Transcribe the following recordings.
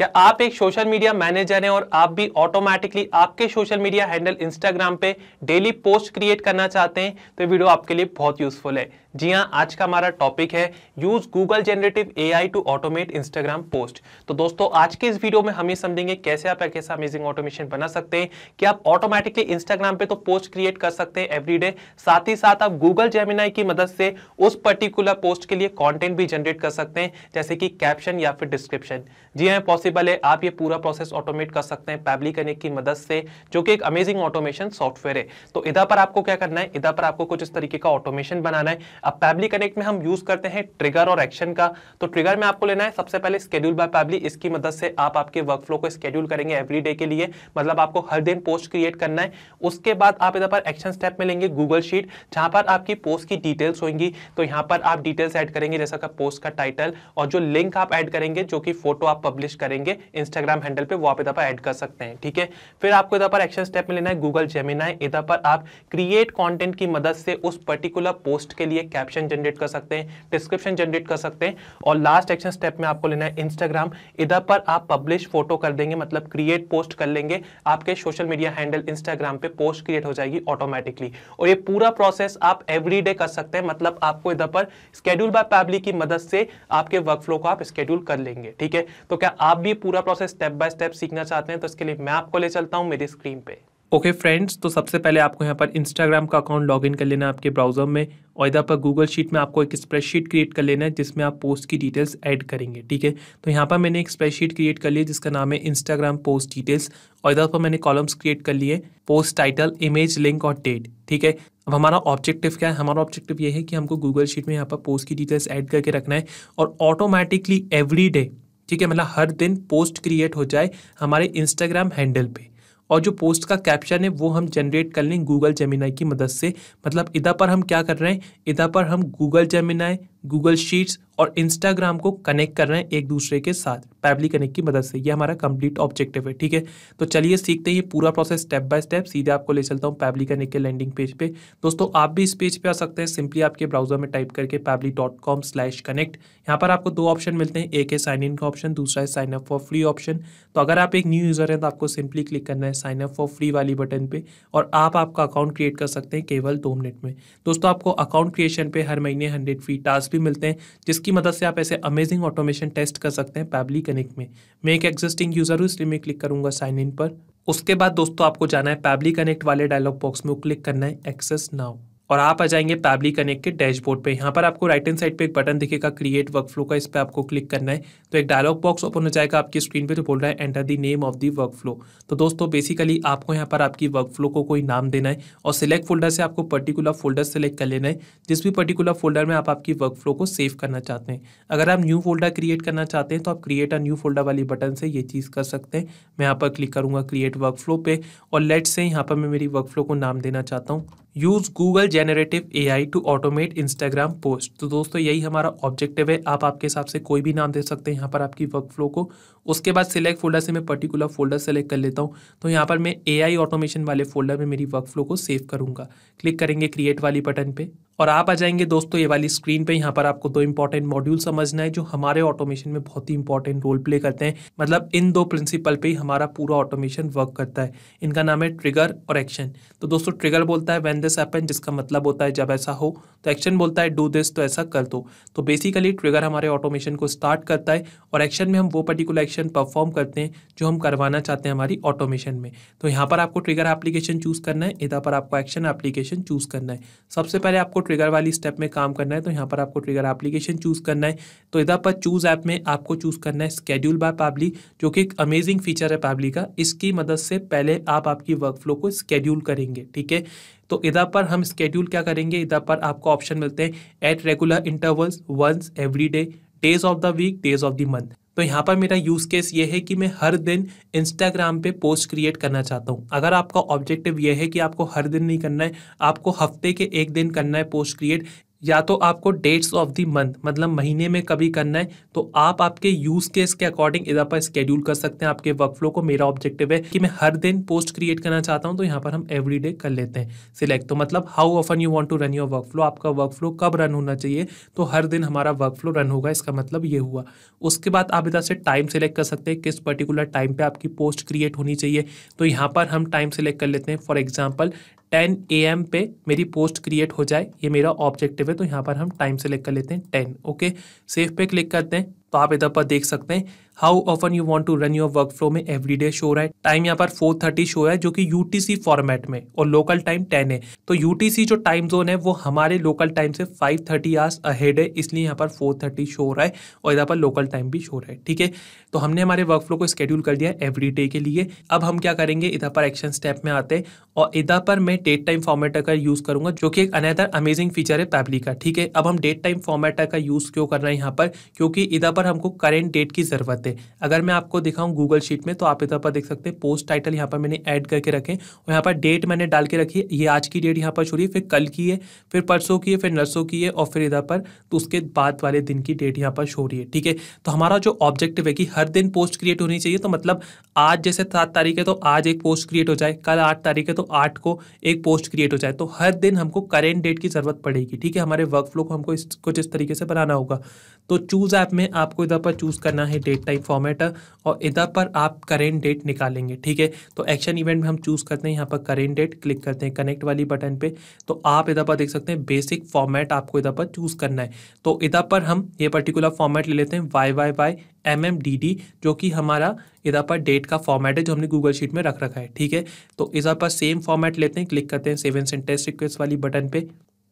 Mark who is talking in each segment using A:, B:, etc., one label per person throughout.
A: क्या आप एक सोशल मीडिया मैनेजर हैं और आप भी ऑटोमेटिकली आपके सोशल मीडिया हैंडल इंस्टाग्राम पे डेली पोस्ट क्रिएट करना चाहते हैं तो वीडियो आपके लिए बहुत यूजफुल है जी हाँ आज का हमारा टॉपिक है use Google generative A I to automate Instagram post तो दोस्तों आज के इस वीडियो में हम ये समझेंगे कैसे आप एक ऐसा अमेजिंग ऑटोमेशन बना सकते हैं कि आप ऑटोमेटिकली इंस्टाग्राम पे तो पोस्ट क्रिएट कर सकते हैं एवरीडे साथ ही साथ आप गूगल जेमिनाई की मदद से उस पर्टिकुलर पोस्ट के लिए कॉन्टेंट भी जनरेट कर सकते हैं जैसे कि कैप्शन या फिर डिस्क्रिप्शन जी हाँ पॉसिबल पॉसिबल है आप ये पूरा प्रोसेस ऑटोमेट कर सकते हैं पैबली कनेक्ट की मदद से जो कि एक अमेजिंग ऑटोमेशन सॉफ्टवेयर है तो इधर पर आपको क्या करना है इधर पर आपको कुछ इस तरीके का ऑटोमेशन बनाना है अब पैबली कनेक्ट में हम यूज करते हैं ट्रिगर और एक्शन का तो ट्रिगर में आपको लेना है सबसे पहले स्केड्यूल बाय पैबली इसकी मदद से आप आपके वर्क फ्लो को स्केड्यूल करेंगे एवरी डे के लिए मतलब आपको हर दिन पोस्ट क्रिएट करना है उसके बाद आप इधर पर एक्शन स्टेप में लेंगे गूगल शीट जहां पर आपकी पोस्ट की डिटेल्स होंगी तो यहां पर आप डिटेल्स एड करेंगे जैसा का पोस्ट का टाइटल और जो लिंक आप एड करेंगे जो कि फोटो आप पब्लिश करेंगे करेंगे इंस्टाग्राम हैंडल पे वो आप इधर पर ऐड कर सकते हैं ठीक है फिर आपको इधर पर एक्शन स्टेप में लेना है गूगल जेमिना है इधर पर आप क्रिएट कंटेंट की मदद से उस पर्टिकुलर पोस्ट के लिए कैप्शन जनरेट कर सकते हैं डिस्क्रिप्शन जनरेट कर सकते हैं और लास्ट एक्शन स्टेप में आपको लेना है इंस्टाग्राम इधर पर आप पब्लिश फोटो कर देंगे मतलब क्रिएट पोस्ट कर लेंगे आपके सोशल मीडिया हैंडल इंस्टाग्राम पे पोस्ट क्रिएट हो जाएगी ऑटोमेटिकली और ये पूरा प्रोसेस आप एवरीडे कर सकते हैं मतलब आपको इधर पर स्केड्यूल बाय पैबली की मदद से आपके वर्क फ्लो को आप स्केड्यूल कर लेंगे ठीक है तो क्या आप भी पूरा प्रोसेस स्टेप बाय स्टेप सीखना चाहते हैं तो इसके लिए मैं आपको ले चलता हूँ मेरी स्क्रीन पे ओके फ्रेंड्स तो सबसे पहले आपको यहाँ पर इंस्टाग्राम का अकाउंट लॉगिन कर लेना है आपके ब्राउज़र में और इधर पर गूगल शीट में आपको एक स्प्रेडशीट क्रिएट कर लेना है जिसमें आप पोस्ट की डिटेल्स ऐड करेंगे ठीक है तो यहाँ पर मैंने एक स्प्रेडशीट क्रिएट कर लिया जिसका नाम है इंस्टाग्राम पोस्ट डिटेल्स और इधर पर मैंने कॉलम्स क्रिएट कर लिए पोस्ट टाइटल इमेज लिंक और डेट ठीक है अब हमारा ऑब्जेक्टिव क्या है हमारा ऑब्जेक्टिव ये है कि हमको गूगल शीट में यहाँ पर पोस्ट की डिटेल्स ऐड करके रखना है और ऑटोमेटिकली एवरी डे ठीक है मतलब हर दिन पोस्ट क्रिएट हो जाए हमारे इंस्टाग्राम हैंडल पे और जो पोस्ट का कैप्शन है वो हम जनरेट कर लें गूगल जेमिनाई की मदद से मतलब इधर पर हम क्या कर रहे हैं इधर पर हम गूगल जेमिनाई गूगल शीट्स और इंस्टाग्राम को कनेक्ट कर रहे हैं एक दूसरे के साथ पैबली कनेक्ट की मदद से ये हमारा कंप्लीट ऑब्जेक्टिव है ठीक है तो चलिए सीखते हैं पूरा प्रोसेस स्टेप बाय स्टेप सीधे आपको ले चलता हूँ पैबली कनेक्ट के लैंडिंग पेज पे दोस्तों आप भी इस पेज पे आ सकते हैं सिंपली आपके ब्राउजर में टाइप करके Pabbly dot com slash connect यहाँ पर आपको दो ऑप्शन मिलते हैं एक है साइन इन का ऑप्शन दूसरा है sign up for free option तो अगर आप एक न्यू यूज़र हैं तो आपको सिंपली क्लिक करना है साइन अप फॉर फ्री वाली बटन पर और आप आपका अकाउंट क्रिएट कर सकते हैं केवल दो मिनट में दोस्तों आपको अकाउंट क्रिएशन पर हर महीने हंड्रेड फ्री टास्क भी मिलते हैं जिसकी इसकी मदद से आप ऐसे अमेजिंग ऑटोमेशन टेस्ट कर सकते हैं पैबली कनेक्ट में मैं एक एग्जिस्टिंग यूज़र हूँ इसलिए मैं क्लिक करूंगा साइन इन पर उसके बाद दोस्तों आपको जाना है पैबली कनेक्ट वाले डायलॉग बॉक्स में क्लिक करना है एक्सेस नाउ और आप आ जाएंगे पैबली कनेक्ट के डैशबोर्ड पे यहाँ पर आपको राइट हैंड साइड पे एक बटन दिखेगा क्रिएट वर्कफ्लो का इस पर आपको क्लिक करना है तो एक डायलॉग बॉक्स ओपन हो जाएगा आपकी स्क्रीन पे जो तो बोल रहा है enter the name of the workflow तो दोस्तों बेसिकली आपको यहाँ पर आपकी वर्कफ्लो को कोई नाम देना है और सिलेक्ट फोल्डर से आपको पर्टिकुलर फोल्डर सेलेक्ट कर लेना है जिस भी पर्टिकुलर फोल्डर में आप आपकी वर्कफ्लो को सेव करना चाहते हैं अगर आप न्यू फोल्डर क्रिएट करना चाहते हैं तो आप क्रिएट अ न्यू फोल्डर वाली बटन से ये चीज़ कर सकते हैं मैं यहाँ पर क्लिक करूँगा क्रिएट वर्कफ्लो पे और लेट से यहाँ पर मैं मेरी वर्कफ्लो को नाम देना चाहता हूँ use Google generative A I to automate Instagram post तो दोस्तों यही हमारा ऑब्जेक्टिव है आप आपके हिसाब से कोई भी नाम दे सकते हैं यहाँ पर आपकी वर्क फ्लो को उसके बाद सिलेक्ट फोल्डर से मैं पर्टिकुलर फोल्डर सेलेक्ट कर लेता हूँ तो यहाँ पर मैं ए आई ऑटोमेशन वाले फोल्डर में मेरी वर्क फ्लो को सेव करूँगा क्लिक करेंगे क्रिएट वाली बटन पर और आप आ जाएंगे दोस्तों ये वाली स्क्रीन पे यहाँ पर आपको दो इंपॉर्टेंट मॉड्यूल समझना है जो हमारे ऑटोमेशन में बहुत ही इंपॉर्टेंट रोल प्ले करते हैं मतलब इन दो प्रिंसिपल पे ही हमारा पूरा ऑटोमेशन वर्क करता है इनका नाम है ट्रिगर और एक्शन तो दोस्तों ट्रिगर बोलता है वैन दिस एपन जिसका मतलब होता है जब ऐसा हो तो एक्शन बोलता है डू दिस तो ऐसा कर दो तो बेसिकली ट्रिगर हमारे ऑटोमेशन को स्टार्ट करता है और एक्शन में हम वो पर्टिकुलर एक्शन परफॉर्म करते हैं जो हम करवाना चाहते हैं हमारी ऑटोमेशन में तो यहाँ पर आपको ट्रिगर एप्लीकेशन चूज करना है इधर पर आपको एक्शन एप्लीकेशन चूज करना है सबसे पहले आपको ट्रिगर वाली स्टेप में काम करना है तो यहाँ पर आपको ट्रिगर एप्लीकेशन चूज़ करना है तो इधर पर चूज़ ऐप में आपको चूज़ करना है स्केड्यूल बाय पाबली जो कि एक अमेजिंग फीचर है पाबली का इसकी मदद से पहले आप आपकी वर्क फ्लो को स्केड्यूल करेंगे ठीक है तो इधर पर हम स्केड्यूल क्या करेंगे इधर पर आपको ऑप्शन मिलते हैं at regular intervals once every day days of the week days of the month तो यहाँ पर मेरा यूज़ केस ये है कि मैं हर दिन इंस्टाग्राम पे पोस्ट क्रिएट करना चाहता हूँ अगर आपका ऑब्जेक्टिव ये है कि आपको हर दिन नहीं करना है आपको हफ्ते के एक दिन करना है पोस्ट क्रिएट या तो आपको डेट्स ऑफ दी मंथ मतलब महीने में कभी करना है तो आप आपके यूज केस के अकॉर्डिंग इधर पर स्केड्यूल कर सकते हैं आपके वर्क फ्लो को मेरा ऑब्जेक्टिव है कि मैं हर दिन पोस्ट क्रिएट करना चाहता हूं तो यहाँ पर हम एवरी डे कर लेते हैं सिलेक्ट तो मतलब how often you want to run your workflow आपका वर्क फ्लो कब रन होना चाहिए तो हर दिन हमारा वर्क फ्लो रन होगा इसका मतलब ये हुआ उसके बाद आप इधर से टाइम सेलेक्ट कर सकते हैं किस पर्टिकुलर टाइम पर आपकी पोस्ट क्रिएट होनी चाहिए तो यहाँ पर हम टाइम सेलेक्ट कर लेते हैं for example ten A M पे मेरी पोस्ट क्रिएट हो जाए ये मेरा ऑब्जेक्टिव है तो यहाँ पर हम टाइम सेलेक्ट कर लेते हैं टेन ओके सेफ पे क्लिक करते हैं तो आप इधर पर देख सकते हैं how often you want to run your workflow में एवरी डे शो रहा है टाइम यहाँ पर फोर थर्टी शो है जो कि यूटीसी फॉर्मेट में और लोकल टाइम टेन है तो यूटीसी जो टाइम जोन है वो हमारे लोकल टाइम से फाइव थर्टी आवर्स अहेड है इसलिए यहाँ पर फोर थर्टी शो हो रहा है और यहाँ पर लोकल टाइम भी शो रहा है ठीक है तो हमने हमारे वर्क फ्लो को स्केड्यूल कर दिया एवरी डे के लिए अब हम क्या करेंगे इधर पर एक्शन स्टेप में आते हैं और इधर पर मैं डेट टाइम फॉर्मेटर का यूज़ करूंगा जो कि एक अनदर अमेजिंग फीचर है पैबली का ठीक है अब हम डेट टाइम फॉर्मेटर का यूज़ क्यों कर रहे हैं यहाँ पर क्योंकि इधर पर हमको करेंट डेट की ज़रूरत है सकते अगर मैं आपको दिखाऊं गूगल शीट में तो आप इधर पर देख सकते हैं पोस्ट टाइटल यहाँ पर मैंने ऐड करके रखें और यहाँ पर डेट मैंने डाल के रखी ये आज की डेट यहाँ पर छोड़ी फिर कल की है फिर परसों की है फिर नर्सों की है और फिर इधर पर तो उसके बाद वाले दिन की डेट यहाँ पर शो रही है ठीक है तो हमारा जो ऑब्जेक्टिव है कि हर दिन पोस्ट क्रिएट होनी चाहिए तो मतलब आज जैसे सात तारीख है तो आज एक पोस्ट क्रिएट हो जाए कल आठ तारीख है तो आठ को एक पोस्ट क्रिएट हो जाए तो हर दिन हमको करेंट डेट की ज़रूरत पड़ेगी ठीक है हमारे वर्क फ्लो को हमको कुछ इस तरीके से बनाना होगा तो चूज़ ऐप में आपको इधर पर चूज़ करना है डेट टाइप फॉर्मेट और इधर पर आप करेंट डेट निकालेंगे ठीक है तो एक्शन इवेंट में हम चूज़ करते हैं यहाँ पर करेंट डेट क्लिक करते हैं कनेक्ट वाली बटन पे तो आप इधर पर देख सकते हैं बेसिक फॉर्मेट आपको इधर पर चूज़ करना है तो इधर पर हम ये पर्टिकुलर फॉर्मेट ले लेते हैं Y Y Y M M D D जो कि हमारा इधर पर डेट का फॉर्मेट है जो हमने गूगल शीट में रख रखा है ठीक है तो इधर पर सेम फॉर्मेट लेते हैं क्लिक करते हैं सेवन सेंटेस्ट रिक्वेस्ट वाली बटन पे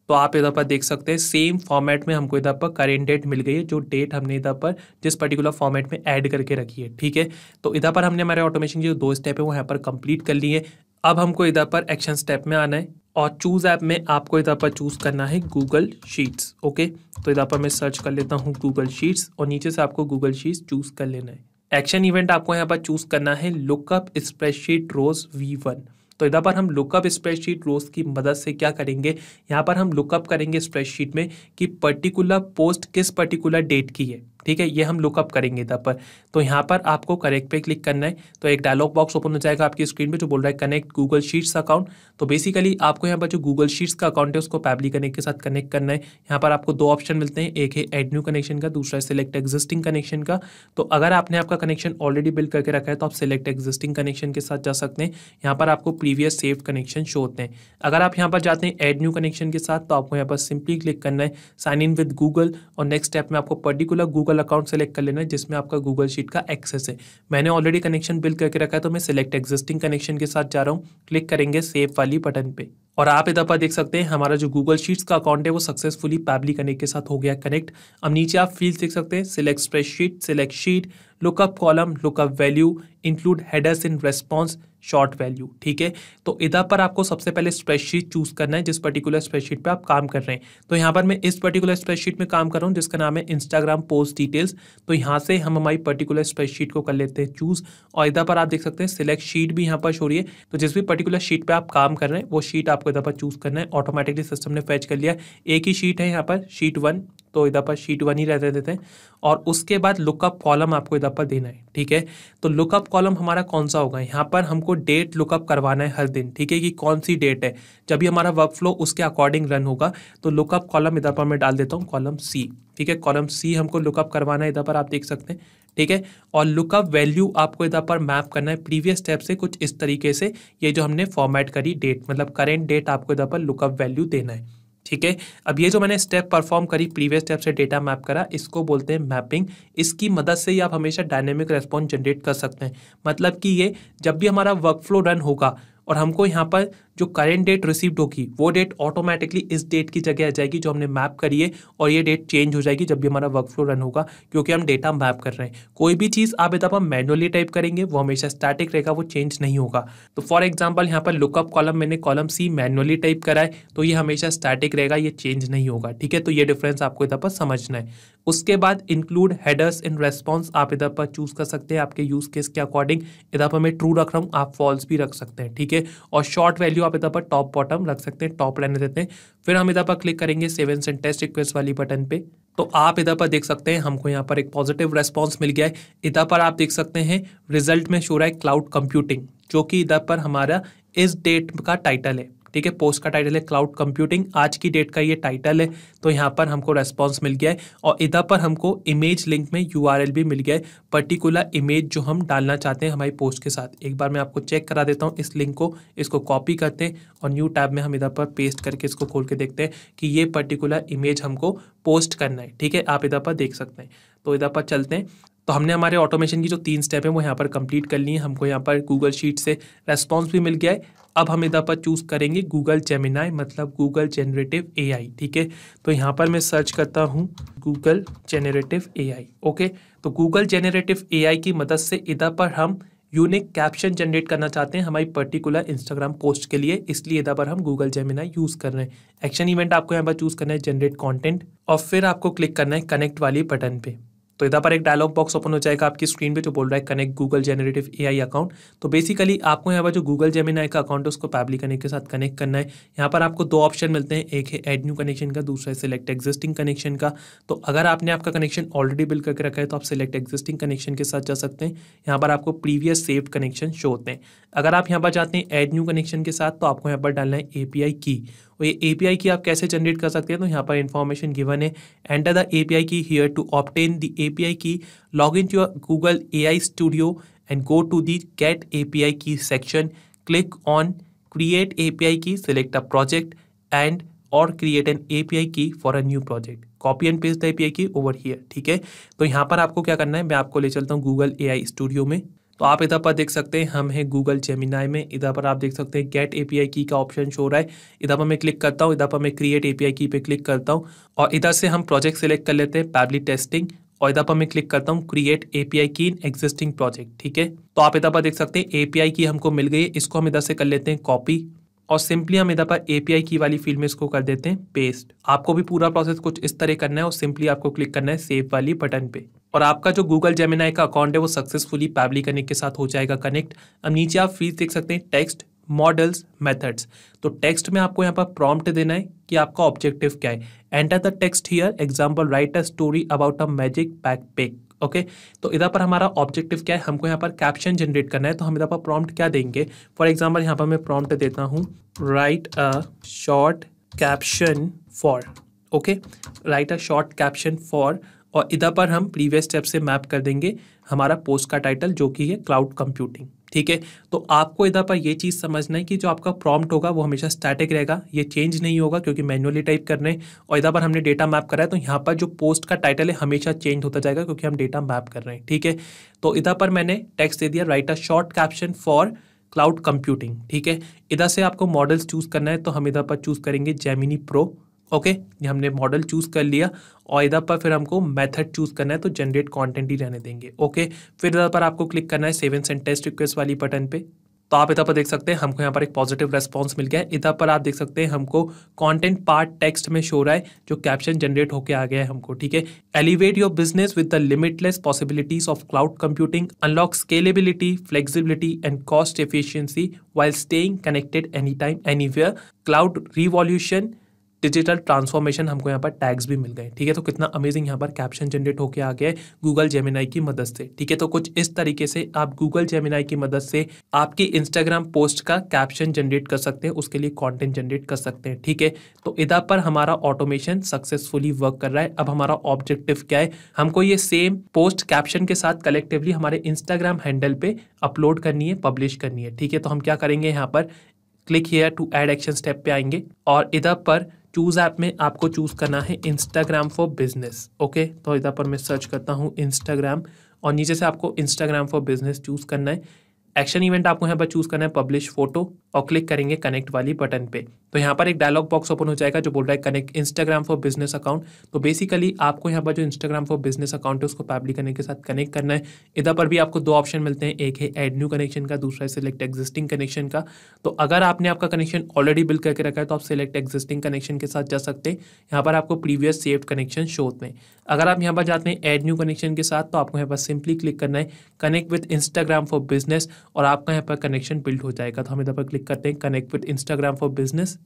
A: तो आप इधर पर देख सकते हैं सेम फॉर्मेट में हमको इधर पर करेंट डेट मिल गई है जो डेट हमने इधर पर जिस पर्टिकुलर फॉर्मेट में ऐड करके रखी है ठीक है तो इधर पर हमने हमारे ऑटोमेशन की जो दो स्टेप है वो यहाँ पर कंप्लीट कर लिए अब हमको इधर पर एक्शन स्टेप में आना है और चूज़ ऐप में आपको इधर पर चूज़ करना है गूगल शीट्स ओके तो इधर पर मैं सर्च कर लेता हूँ गूगल शीट्स और नीचे से आपको गूगल शीट्स चूज़ कर लेना है एक्शन इवेंट आपको यहाँ पर चूज़ करना है lookup spreadsheet rows V one तो यहाँ पर हम लुकअप स्प्रेडशीट रोज की मदद से क्या करेंगे यहाँ पर हम लुकअप करेंगे स्प्रेडशीट में कि पर्टिकुलर पोस्ट किस पर्टिकुलर डेट की है ठीक है ये हम लुकअप करेंगे इधर पर तो यहाँ पर आपको करेक्ट पे क्लिक करना है तो एक डायलॉग बॉक्स ओपन हो जाएगा आपकी स्क्रीन पे जो बोल रहा है कनेक्ट गूगल शीट्स अकाउंट तो बेसिकली आपको यहाँ पर जो गूगल शीट्स का अकाउंट है उसको पैबली कनेक्ट के साथ कनेक्ट करना है यहाँ पर आपको दो ऑप्शन मिलते हैं एक है एड न्यू कनेक्शन का दूसरा है सिलेक्ट एग्जिस्टिंग कनेक्शन का तो अगर आपने आपका कनेक्शन ऑलरेडी बिल्ड करके रखा है तो आप सिलेक्ट एग्जिस्टिंग कनेक्शन के साथ जा सकते हैं यहाँ पर आपको प्रीवियस सेव कनेक्शन शो होते हैं अगर आप यहाँ पर जाते हैं एड न्यू कनेक्शन के साथ तो आपको यहाँ पर सिंपली क्लिक करना है साइन इन विद गूगल और नेक्स्ट स्टेप में आपको particular Google Google account select कर लेना है जिसमें आपका गूगल शीट का एक्सेस है मैंने ऑलरेडी कनेक्शन बिल करके रखा है तो मैं सिलेक्ट एग्जिस्टिंग कनेक्शन के साथ जा रहा हूँ क्लिक करेंगे सेव वाली बटन पे और आप इधर पर देख सकते हैं हमारा जो गूगल शीट्स का अकाउंट है वो सक्सेसफुली पैबली कनेक्ट के साथ हो गया कनेक्ट अब नीचे आप फील्ड देख सकते हैं select spreadsheet select sheet lookup column lookup value include headers in response sort value ठीक है तो इधर पर आपको सबसे पहले स्प्रेडशीट चूज करना है जिस पर्टिकुलर स्प्रेडशीट पे आप काम कर रहे हैं तो यहाँ पर मैं इस पर्टिकुलर स्प्रेडशीट में काम कर रहा हूँ जिसका नाम है इंस्टाग्राम पोस्ट डिटेल्स तो यहाँ से हम हमारी पर्टिकुलर स्प्रेडशीट को कर लेते हैं चूज और इधर पर आप देख सकते हैं सिलेक्ट शीट भी यहाँ पर छो रही है तो जिस भी पर्टिकुलर शीट पर आप काम कर रहे हैं वो शीट आपको इधर पर चूज करना है ऑटोमेटिकली सिस्टम ने फैच कर लिया एक ही शीट है यहाँ पर शीट वन तो इधर पर शीट वन ही रहते देते हैं और उसके बाद लुकअप कॉलम आपको इधर पर देना है ठीक है तो लुकअप कॉलम हमारा कौन सा होगा यहाँ पर हमको डेट लुकअप करवाना है हर दिन ठीक है कि कौन सी डेट है जब भी हमारा वर्क फ्लो उसके अकॉर्डिंग रन होगा तो लुकअप कॉलम इधर पर मैं डाल देता हूँ कॉलम सी ठीक है कॉलम सी हमको लुकअप करवाना है इधर पर आप देख सकते हैं ठीक है और लुकअप वैल्यू आपको इधर पर मैप करना है प्रीवियस स्टेप से कुछ इस तरीके से ये जो हमने फॉर्मेट करी डेट मतलब करेंट डेट आपको इधर पर लुकअप वैल्यू देना है ठीक है अब ये जो मैंने स्टेप परफॉर्म करी प्रीवियस स्टेप से डेटा मैप करा इसको बोलते हैं मैपिंग इसकी मदद से ही आप हमेशा डायनेमिक रेस्पॉन्स जनरेट कर सकते हैं मतलब कि ये जब भी हमारा वर्क फ्लो रन होगा और हमको यहाँ पर जो करेंट डेट रिसीव्ड होगी वो डेट ऑटोमेटिकली इस डेट की जगह आ जाएगी जो हमने मैप करी है और ये डेट चेंज हो जाएगी जब भी हमारा वर्क फ्लो रन होगा क्योंकि हम डेटा मैप कर रहे हैं कोई भी चीज़ आप जब हम मैनुअली टाइप करेंगे वो हमेशा स्टैटिक रहेगा वो चेंज नहीं होगा तो फॉर एग्जाम्पल यहाँ पर लुकअप कॉलम मैंने कॉलम सी मैनुअली टाइप करा है तो ये हमेशा स्टैटिक रहेगा ये चेंज नहीं होगा ठीक है तो ये डिफरेंस आपको इधर पर समझना है उसके बाद इंक्लूड हेडर्स इन रेस्पॉन्स आप इधर पर चूज कर सकते हैं आपके यूज केस के अकॉर्डिंग इधर पर मैं ट्रू रख रहा हूँ आप फॉल्स भी रख सकते हैं ठीक है और शॉर्ट वैल्यू आप इधर पर टॉप बॉटम रख सकते हैं टॉप रहने देते हैं फिर हम इधर पर क्लिक करेंगे सेवन एंड टेस्ट रिक्वेस्ट वाली बटन पे तो आप इधर पर देख सकते हैं हमको यहाँ पर एक पॉजिटिव रेस्पॉन्स मिल गया है इधर पर आप देख सकते हैं रिजल्ट में शो रहा है क्लाउड कंप्यूटिंग जो कि इधर पर हमारा इस डेट का टाइटल है ठीक है पोस्ट का टाइटल है क्लाउड कंप्यूटिंग आज की डेट का ये टाइटल है तो यहाँ पर हमको रेस्पॉन्स मिल गया है और इधर पर हमको इमेज लिंक में यू भी मिल गया है पर्टिकुलर इमेज जो हम डालना चाहते हैं हमारी पोस्ट के साथ एक बार मैं आपको चेक करा देता हूँ इस लिंक को इसको कॉपी करते हैं और न्यू टैब में हम इधर पर पेस्ट करके इसको खोल के देखते हैं कि ये पर्टिकुलर इमेज हमको पोस्ट करना है ठीक है आप इधर पर देख सकते हैं तो इधर पर चलते हैं तो हमने हमारे ऑटोमेशन की जो तीन स्टेप है वो यहाँ पर कंप्लीट कर ली है हमको यहाँ पर गूगल शीट से रेस्पॉन्स भी मिल गया है अब हम इधर पर चूज़ करेंगे गूगल जेमिनाई मतलब गूगल जेनरेटिव ए ठीक है तो यहाँ पर मैं सर्च करता हूँ गूगल जेनरेटिव ए ओके तो गूगल जेनरेटिव ए की मदद से इधर पर हम यूनिक कैप्शन जनरेट करना चाहते हैं हमारी पर्टिकुलर इंस्टाग्राम पोस्ट के लिए इसलिए इधर पर हम गूगल जेमिना यूज़ कर रहे हैं एक्शन इवेंट आपको यहाँ पर चूज़ करना है जनरेट कंटेंट और फिर आपको क्लिक करना है कनेक्ट वाली बटन पे तो इधर पर एक डायलॉग बॉक्स ओपन हो जाएगा आपकी स्क्रीन पे जो बोल रहा है connect Google generative A account तो बेसिकली आपको यहाँ पर जो गूगल जेमिनाई का अकाउंट है उसको पैबली कनेक्ट के साथ कनेक्ट करना है यहाँ पर आपको दो ऑप्शन मिलते हैं एक है एड न्यू कनेक्शन का दूसरा है सिलेक्ट एग्जिस्टिंग कनेक्शन का तो अगर आपने आपका कनेक्शन ऑलरेडी बिल करके रखा है तो आप सिलेक्ट एग्जिस्टिंग कनेक्शन के साथ जा सकते हैं यहाँ पर आपको प्रीवियस सेव कनेक्शन शो होते हैं अगर आप यहाँ पर जाते हैं एड न्यू कनेक्शन के साथ तो आपको यहाँ पर डालना है ए की और ये एपीआई की आप कैसे जनरेट कर सकते हैं तो यहाँ पर इन्फॉर्मेशन गिवन है enter the API key here to obtain the API key log in to Google AI studio and go to the get API key section click on create API key select a project and और create an API key for a new project copy and paste the API key over here ठीक है तो यहाँ पर आपको क्या करना है मैं आपको ले चलता हूँ गूगल एआई स्टूडियो में तो आप इधर पर देख सकते हैं हम हैं गूगल जेमिनाई में इधर पर आप देख सकते हैं गेट एपीआई की का ऑप्शन शो रहा है इधर पर मैं क्लिक करता हूँ इधर पर मैं क्रिएट एपीआई की पे क्लिक करता हूँ और इधर से हम प्रोजेक्ट सेलेक्ट कर लेते हैं पैबली टेस्टिंग और इधर पर मैं क्लिक करता हूँ क्रिएट एपीआई की इन एग्जिस्टिंग प्रोजेक्ट ठीक है तो आप इधर पर देख सकते हैं एपीआई की हमको मिल गई है इसको हम इधर से कर लेते हैं कॉपी और सिंपली हम इधर पर एपीआई की वाली फील्ड में इसको कर देते हैं पेस्ट आपको भी पूरा प्रोसेस कुछ इस तरह करना है और सिंपली आपको क्लिक करना है सेव वाली बटन पे और आपका जो गूगल जेमिनाई का अकाउंट है वो सक्सेसफुली पैबली कनेक्ट के साथ हो जाएगा कनेक्ट अब नीचे आप फीस देख सकते हैं टेक्स्ट मॉडल्स मेथड्स तो टेक्स्ट में आपको यहाँ पर प्रॉम्प्ट देना है कि आपका ऑब्जेक्टिव क्या है enter the text here example write a story about a magic backpack okay तो इधर पर हमारा ऑब्जेक्टिव क्या है हमको यहाँ पर कैप्शन जनरेट करना है तो हम इधर पर प्रॉम्प्ट क्या देंगे फॉर एग्जाम्पल यहाँ पर मैं प्रॉम्प्ट देता हूँ write a short caption for okay write a short caption for और इधर पर हम प्रीवियस स्टेप से मैप कर देंगे हमारा पोस्ट का टाइटल जो कि है क्लाउड कंप्यूटिंग ठीक है तो आपको इधर पर यह चीज़ समझना है कि जो आपका प्रॉम्प्ट होगा वो हमेशा स्टैटिक रहेगा ये चेंज नहीं होगा क्योंकि मैनुअली टाइप करने और इधर पर हमने डेटा मैप करा है तो यहाँ पर जो पोस्ट का टाइटल है हमेशा चेंज होता जाएगा क्योंकि हम डेटा मैप कर रहे हैं ठीक है तो इधर पर मैंने टेक्स्ट दे दिया write a short caption for cloud computing ठीक है इधर से आपको मॉडल्स चूज़ करना है तो हम इधर पर चूज़ करेंगे जेमिनी प्रो ओके ये हमने मॉडल चूज़ कर लिया और इधर पर फिर हमको मेथड चूज़ करना है तो जनरेट कंटेंट ही रहने देंगे ओके फिर इधर पर आपको क्लिक करना है सेवन एंड टेस्ट रिक्वेस्ट वाली बटन पे तो आप इधर पर देख सकते हैं हमको यहाँ पर एक पॉजिटिव रेस्पॉन्स मिल गया है इधर पर आप देख सकते हैं हमको कंटेंट पार्ट टेक्स्ट में शो रहा है जो कैप्शन जनरेट होके आ गया है हमको ठीक है elevate your business with the limitless possibilities of cloud computing unlock scalability flexibility and cost efficiency while staying connected any time any cloud revolution digital transformation हमको यहाँ पर टैग्स भी मिल गए ठीक है तो कितना अमेजिंग यहाँ पर कैप्शन जनरेट होकर आ गया है गूगल जेमिनाई की मदद से ठीक है तो कुछ इस तरीके से आप गूगल जेमिनाई की मदद से आपकी इंस्टाग्राम पोस्ट का कैप्शन जनरेट कर सकते हैं उसके लिए कॉन्टेंट जनरेट कर सकते हैं ठीक है तो इधर पर हमारा ऑटोमेशन सक्सेसफुली वर्क कर रहा है अब हमारा ऑब्जेक्टिव क्या है हमको ये सेम पोस्ट कैप्शन के साथ कलेक्टिवली हमारे इंस्टाग्राम हैंडल पे अपलोड करनी है पब्लिश करनी है ठीक है तो हम क्या करेंगे यहाँ पर click here to add action step पे आएंगे और इधर पर चूज़ ऐप में आपको चूज़ करना है इंस्टाग्राम फॉर बिजनेस ओके तो इधर पर मैं सर्च करता हूँ इंस्टाग्राम और नीचे से आपको इंस्टाग्राम फॉर बिजनेस चूज़ करना है एक्शन इवेंट आपको यहाँ पर चूज़ करना है पब्लिश फोटो और क्लिक करेंगे कनेक्ट वाली बटन पे तो यहाँ पर एक डायलॉग बॉक्स ओपन हो जाएगा जो बोल रहा है connect Instagram for business account तो बेसिकली आपको यहाँ पर जो इंस्टाग्राम फॉर बिजनेस अकाउंट है उसको पैबली कनेक्ट के साथ कनेक्ट करना है इधर पर भी आपको दो ऑप्शन मिलते हैं एक है एड न्यू कनेक्शन का दूसरा है सिलेक्ट एग्जिस्टिंग कनेक्शन का तो अगर आपने आपका कनेक्शन ऑलरेडी बिल्ड करके रखा है तो आप सिलेक्ट एग्जिस्टिंग कनेक्शन के साथ जा सकते हैं यहाँ पर आपको प्रीवियस सेव्ड कनेक्शन शो होते हैं अगर आप यहाँ पर जाते हैं एड न्यू कनेक्शन के साथ तो आपको यहाँ पर सिंपली क्लिक करना है connect with Instagram for business और आपका यहाँ पर कनेक्शन बिल्ड हो जाएगा तो हम इधर पर क्लिक क्लिक करते हैं connect with Instagram for business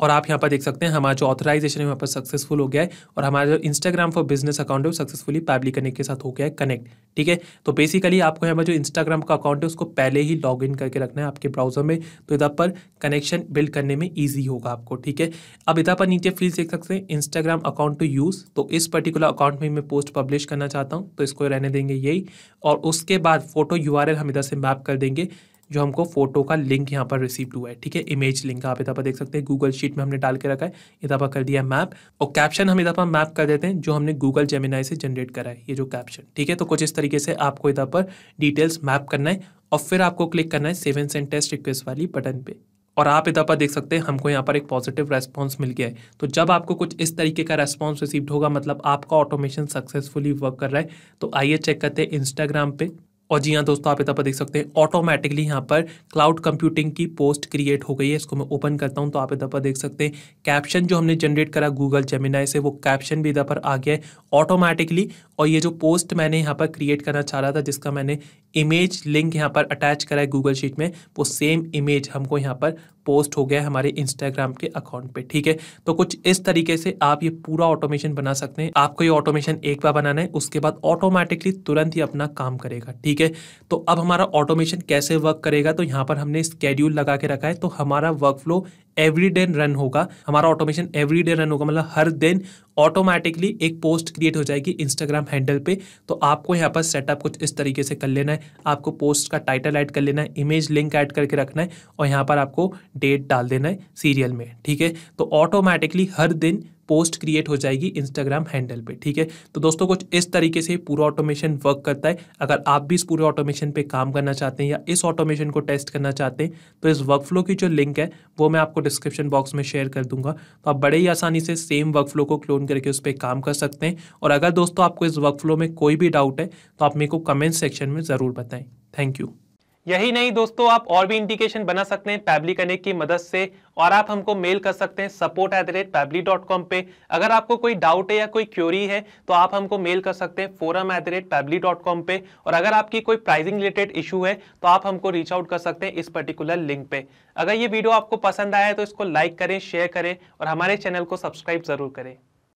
A: और आप यहाँ पर देख सकते हैं हमारा जो ऑथराइजेशन है यहाँ पर सक्सेसफुल हो गया है और हमारा जो इंस्टाग्राम फॉर बिजनेस अकाउंट है वो सक्सेसफुली पैबली कनेक्ट के साथ हो गया है कनेक्ट ठीक है तो बेसिकली आपको यहाँ पर जो इंस्टाग्राम का अकाउंट है उसको पहले ही लॉग इन करके रखना है आपके ब्राउजर में तो इधर पर कनेक्शन बिल्ड करने में ईजी होगा आपको ठीक है अब इधर पर नीचे फील्ड देख सकते हैं इंस्टाग्राम अकाउंट टू यूज़ तो इस पर्टिकुलर अकाउंट में मैं पोस्ट पब्लिश करना चाहता हूँ तो इसको रहने देंगे यही और उसके बाद फोटो यू हम इधर से मैप कर देंगे जो हमको फोटो का लिंक यहाँ पर रिसीव हुआ है ठीक है इमेज लिंक आप इधर पर देख सकते हैं गूगल शीट में हमने डाल के रखा है इधर पर कर दिया मैप और कैप्शन हम इधर पर मैप कर देते हैं जो हमने गूगल जेमिनाई से जनरेट करा है ये जो कैप्शन ठीक है तो कुछ इस तरीके से आपको इधर पर डिटेल्स मैप करना है और फिर आपको क्लिक करना है सेवन सेंटेस्ट टेस्ट रिक्वेस्ट वाली बटन पर और आप इधर पर देख सकते हैं हमको यहाँ पर एक पॉजिटिव रेस्पॉन्स मिल गया है तो जब आपको कुछ इस तरीके का रेस्पॉन्स रिसीव होगा मतलब आपका ऑटोमेशन सक्सेसफुली वर्क कर रहा है तो आइए चेक करते हैं इंस्टाग्राम पे और जी हाँ दोस्तों आप यहाँ पर देख सकते हैं ऑटोमेटिकली यहाँ पर क्लाउड कंप्यूटिंग की पोस्ट क्रिएट हो गई है इसको मैं ओपन करता हूँ तो आप यहाँ पर देख सकते हैं कैप्शन जो हमने जनरेट करा गूगल जेमिनाई से वो कैप्शन भी इधर पर आ गया है ऑटोमेटिकली और ये जो पोस्ट मैंने यहाँ पर क्रिएट करना चाह रहा था जिसका मैंने इमेज लिंक यहाँ पर अटैच करा है गूगल शीट में वो सेम इमेज हमको यहाँ पर पोस्ट हो गया है हमारे इंस्टाग्राम के अकाउंट पे ठीक है तो कुछ इस तरीके से आप ये पूरा ऑटोमेशन बना सकते हैं आपको ये ऑटोमेशन एक बार बनाना है उसके बाद ऑटोमेटिकली तुरंत ही अपना काम करेगा ठीक है तो अब हमारा ऑटोमेशन कैसे वर्क करेगा तो यहाँ पर हमने स्केड्यूल लगा के रखा है तो हमारा workflow every day run होगा हमारा ऑटोमेशन एवरी डे रन होगा मतलब हर दिन ऑटोमेटिकली एक पोस्ट क्रिएट हो जाएगी इंस्टाग्राम हैंडल पे तो आपको यहाँ पर सेटअप कुछ इस तरीके से कर लेना है आपको पोस्ट का टाइटल ऐड कर लेना है इमेज लिंक ऐड करके रखना है और यहाँ पर आपको डेट डाल देना है सीरियल में ठीक है तो ऑटोमेटिकली हर दिन पोस्ट क्रिएट हो जाएगी इंस्टाग्राम हैंडल पे ठीक है तो दोस्तों कुछ इस तरीके से पूरा ऑटोमेशन वर्क करता है अगर आप भी इस पूरे ऑटोमेशन पे काम करना चाहते हैं या इस ऑटोमेशन को टेस्ट करना चाहते हैं तो इस वर्क फ्लो की जो लिंक है वो मैं आपको डिस्क्रिप्शन बॉक्स में शेयर कर दूंगा तो आप बड़े ही आसानी से सेम वर्क फ्लो को क्लोन करके उस पर काम कर सकते हैं और अगर दोस्तों आपको इस वर्क फ्लो में कोई भी डाउट है तो आप मेरे को कमेंट सेक्शन में ज़रूर बताएं थैंक यू यही नहीं दोस्तों आप और भी इंडिकेशन बना सकते हैं पैबली कनेक्ट की मदद से और आप हमको मेल कर सकते हैं support at the rate Pabbly dot com पे अगर आपको कोई डाउट है या कोई क्यूरी है तो आप हमको मेल कर सकते हैं forum at the rate Pabbly dot com पे और अगर आपकी कोई प्राइजिंग रिलेटेड इशू है तो आप हमको रीच आउट कर सकते हैं इस पर्टिकुलर लिंक पे अगर ये वीडियो आपको पसंद आया है तो इसको लाइक करें शेयर करें और हमारे चैनल को सब्सक्राइब जरूर करें